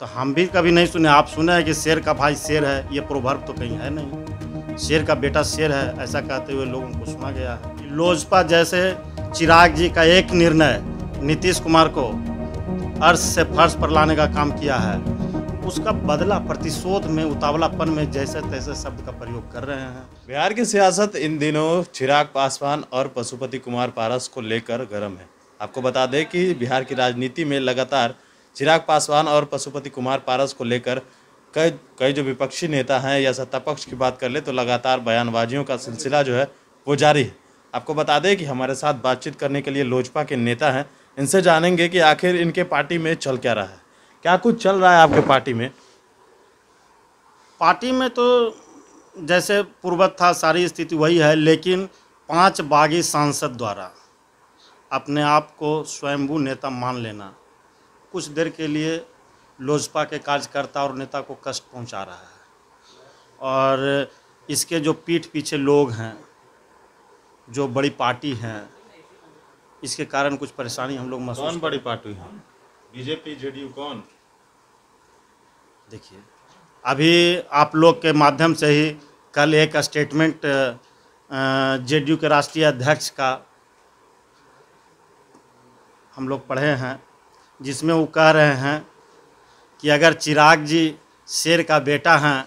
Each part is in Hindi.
तो हम भी कभी नहीं सुने आप सुने हैं कि शेर का भाई शेर है ये प्रोवर्ब तो कहीं है नहीं शेर का बेटा शेर है ऐसा कहते हुए लोगों को सुना गया है लोजपा जैसे चिराग जी का एक निर्णय नीतीश कुमार को अर्श से फर्श पर लाने का काम किया है उसका बदला प्रतिशोध में उतावलापन में जैसे तैसे शब्द का प्रयोग कर रहे हैं बिहार की सियासत इन दिनों चिराग पासवान और पशुपति कुमार पारस को लेकर गर्म है आपको बता दें कि बिहार की राजनीति में लगातार चिराग पासवान और पशुपति कुमार पारस को लेकर कई कई जो विपक्षी नेता हैं या सत्ता पक्ष की बात कर ले तो लगातार बयानबाजियों का सिलसिला जो है वो जारी है आपको बता दें कि हमारे साथ बातचीत करने के लिए लोजपा के नेता हैं इनसे जानेंगे कि आखिर इनके पार्टी में चल क्या रहा है क्या कुछ चल रहा है आपके पार्टी में पार्टी में तो जैसे पूर्वत था सारी स्थिति वही है लेकिन पांच बागी सांसद द्वारा अपने आप को स्वयंभू नेता मान लेना कुछ देर के लिए लोजपा के कार्यकर्ता और नेता को कष्ट पहुंचा रहा है और इसके जो पीठ पीछे लोग हैं जो बड़ी पार्टी हैं इसके कारण कुछ परेशानी हम लोग महसूस कौन बड़ी पार्टी है बीजेपी जेडीयू कौन देखिए अभी आप लोग के माध्यम से ही कल एक स्टेटमेंट जेडीयू के राष्ट्रीय अध्यक्ष का हम लोग पढ़े हैं जिसमें वो कह रहे हैं कि अगर चिराग जी शेर का बेटा हैं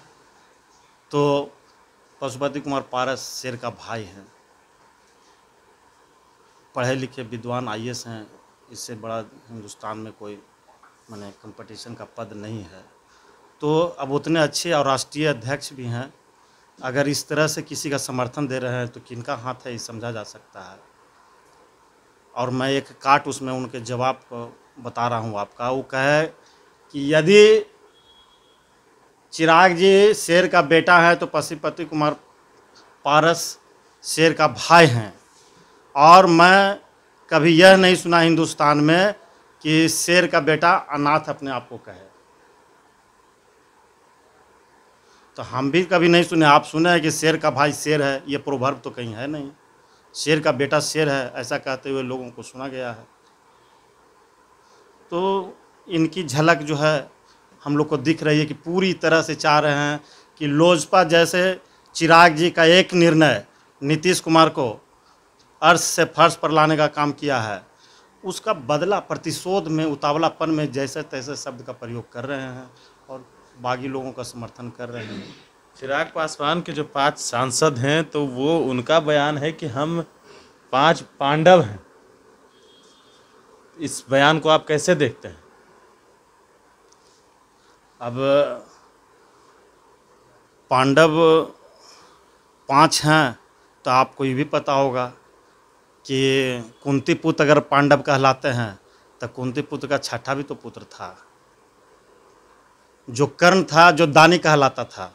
तो पशुपति कुमार पारस शेर का भाई हैं पढ़े लिखे विद्वान आई हैं इससे बड़ा हिंदुस्तान में कोई मैंने कंपटीशन का पद नहीं है तो अब उतने अच्छे और राष्ट्रीय अध्यक्ष भी हैं अगर इस तरह से किसी का समर्थन दे रहे हैं तो किनका हाथ है ये समझा जा सकता है और मैं एक काट उसमें उनके जवाब को बता रहा हूँ आपका वो कहे कि यदि चिराग जी शेर का बेटा है तो पशुपति कुमार पारस शेर का भाई हैं और मैं कभी यह नहीं सुना हिंदुस्तान में कि शेर का बेटा अनाथ अपने आप को कहे तो हम भी कभी नहीं सुने आप सुने हैं कि शेर का भाई शेर है ये प्रोवर्ब तो कहीं है नहीं शेर का बेटा शेर है ऐसा कहते हुए लोगों को सुना गया है तो इनकी झलक जो है हम लोग को दिख रही है कि पूरी तरह से चाह रहे हैं कि लोजपा जैसे चिराग जी का एक निर्णय नीतीश कुमार को अर्श से फर्श पर लाने का काम किया है उसका बदला प्रतिशोध में उतावलापन में जैसे तैसे शब्द का प्रयोग कर रहे हैं और बाकी लोगों का समर्थन कर रहे हैं चिराग पासवान के जो पांच सांसद हैं तो वो उनका बयान है कि हम पांच पांडव हैं इस बयान को आप कैसे देखते हैं अब पांडव पांच हैं तो आपको ये भी पता होगा कि कुंती पुत्र अगर पांडव कहलाते हैं तो कुंती पुत्र का छठा भी तो पुत्र था जो कर्ण था जो दानी कहलाता था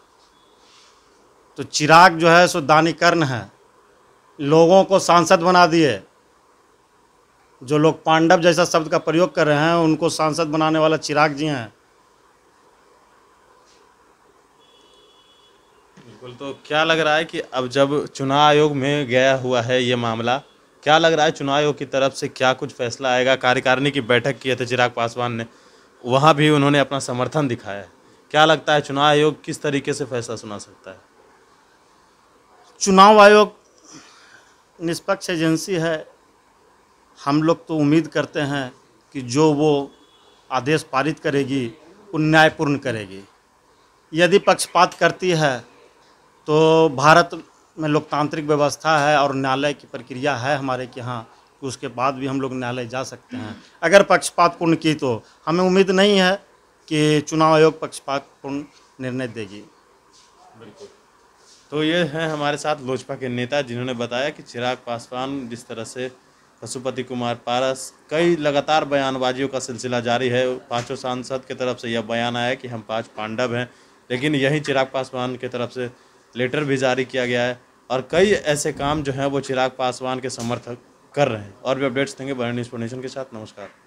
तो चिराग जो है सो दानी कर्ण है लोगों को सांसद बना दिए जो लोग पांडव जैसा शब्द का प्रयोग कर रहे हैं उनको सांसद बनाने वाला चिराग जी हैं बिल्कुल तो क्या लग रहा है कि अब जब चुनाव आयोग में गया हुआ है ये मामला क्या लग रहा है चुनाव आयोग की तरफ से क्या कुछ फैसला आएगा कार्यकारिणी की बैठक किए थे तो चिराग पासवान ने वहाँ भी उन्होंने अपना समर्थन दिखाया है क्या लगता है चुनाव आयोग किस तरीके से फैसला सुना सकता है चुनाव आयोग निष्पक्ष एजेंसी है हम लोग तो उम्मीद करते हैं कि जो वो आदेश पारित करेगी वो न्यायपूर्ण करेगी यदि पक्षपात करती है तो भारत में लोकतांत्रिक व्यवस्था है और न्यायालय की प्रक्रिया है हमारे के यहाँ कि उसके बाद भी हम लोग न्यायालय जा सकते हैं अगर पक्षपातपूर्ण की तो हमें उम्मीद नहीं है कि चुनाव आयोग पक्षपातपूर्ण निर्णय देगी बिल्कुल तो ये हैं हमारे साथ लोजपा के नेता जिन्होंने बताया कि चिराग पासवान जिस तरह से पशुपति कुमार पारस कई लगातार बयानबाजियों का सिलसिला जारी है पांचों सांसद की तरफ से यह बयान आया कि हम पांच पांडव हैं लेकिन यही चिराग पासवान की तरफ से लेटर भी जारी किया गया है और कई ऐसे काम जो हैं वो चिराग पासवान के समर्थक कर रहे हैं और भी अपडेट्स देंगे न्यूज इंफॉर्मेशन के साथ नमस्कार